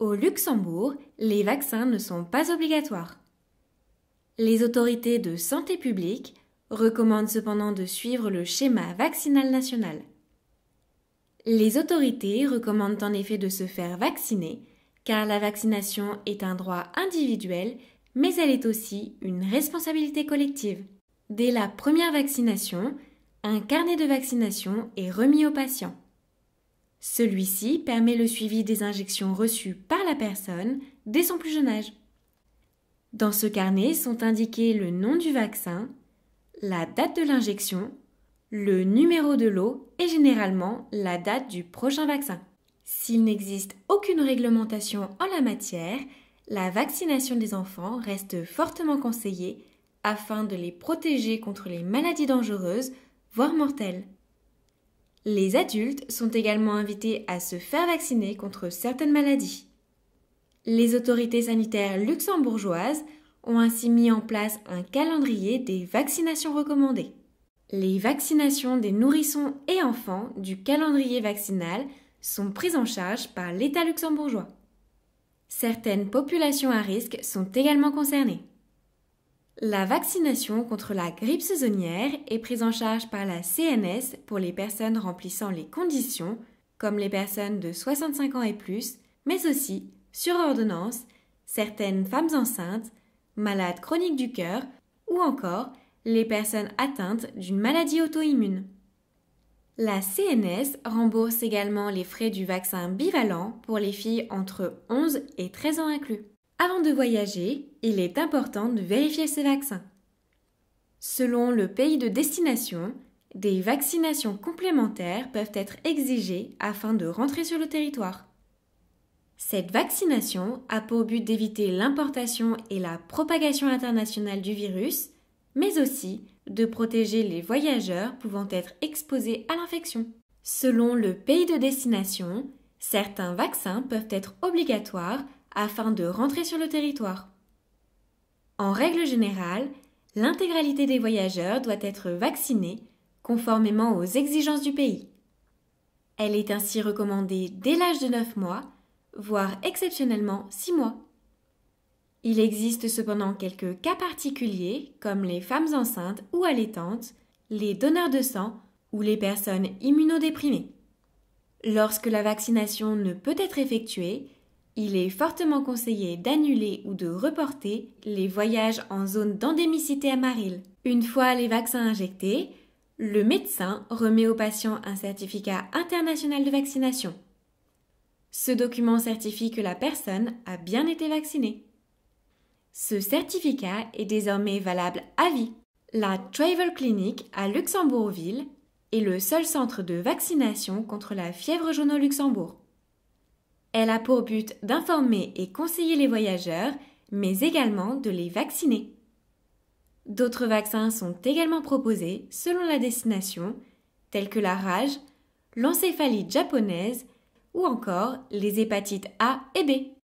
Au Luxembourg, les vaccins ne sont pas obligatoires. Les autorités de santé publique recommandent cependant de suivre le schéma vaccinal national. Les autorités recommandent en effet de se faire vacciner, car la vaccination est un droit individuel, mais elle est aussi une responsabilité collective. Dès la première vaccination, un carnet de vaccination est remis aux patients. Celui-ci permet le suivi des injections reçues par la personne dès son plus jeune âge. Dans ce carnet sont indiqués le nom du vaccin, la date de l'injection, le numéro de l'eau et généralement la date du prochain vaccin. S'il n'existe aucune réglementation en la matière, la vaccination des enfants reste fortement conseillée afin de les protéger contre les maladies dangereuses, voire mortelles. Les adultes sont également invités à se faire vacciner contre certaines maladies. Les autorités sanitaires luxembourgeoises ont ainsi mis en place un calendrier des vaccinations recommandées. Les vaccinations des nourrissons et enfants du calendrier vaccinal sont prises en charge par l'État luxembourgeois. Certaines populations à risque sont également concernées. La vaccination contre la grippe saisonnière est prise en charge par la CNS pour les personnes remplissant les conditions, comme les personnes de 65 ans et plus, mais aussi, sur ordonnance, certaines femmes enceintes, malades chroniques du cœur ou encore les personnes atteintes d'une maladie auto-immune. La CNS rembourse également les frais du vaccin bivalent pour les filles entre 11 et 13 ans inclus. Avant de voyager, il est important de vérifier ses vaccins. Selon le pays de destination, des vaccinations complémentaires peuvent être exigées afin de rentrer sur le territoire. Cette vaccination a pour but d'éviter l'importation et la propagation internationale du virus, mais aussi de protéger les voyageurs pouvant être exposés à l'infection. Selon le pays de destination, certains vaccins peuvent être obligatoires afin de rentrer sur le territoire. En règle générale, l'intégralité des voyageurs doit être vaccinée conformément aux exigences du pays. Elle est ainsi recommandée dès l'âge de 9 mois, voire exceptionnellement 6 mois. Il existe cependant quelques cas particuliers, comme les femmes enceintes ou allaitantes, les donneurs de sang ou les personnes immunodéprimées. Lorsque la vaccination ne peut être effectuée, il est fortement conseillé d'annuler ou de reporter les voyages en zone d'endémicité Maril. Une fois les vaccins injectés, le médecin remet au patient un certificat international de vaccination. Ce document certifie que la personne a bien été vaccinée. Ce certificat est désormais valable à vie. La Travel Clinic à Luxembourg-Ville est le seul centre de vaccination contre la fièvre jaune au Luxembourg. Elle a pour but d'informer et conseiller les voyageurs, mais également de les vacciner. D'autres vaccins sont également proposés selon la destination, tels que la rage, l'encéphalite japonaise ou encore les hépatites A et B.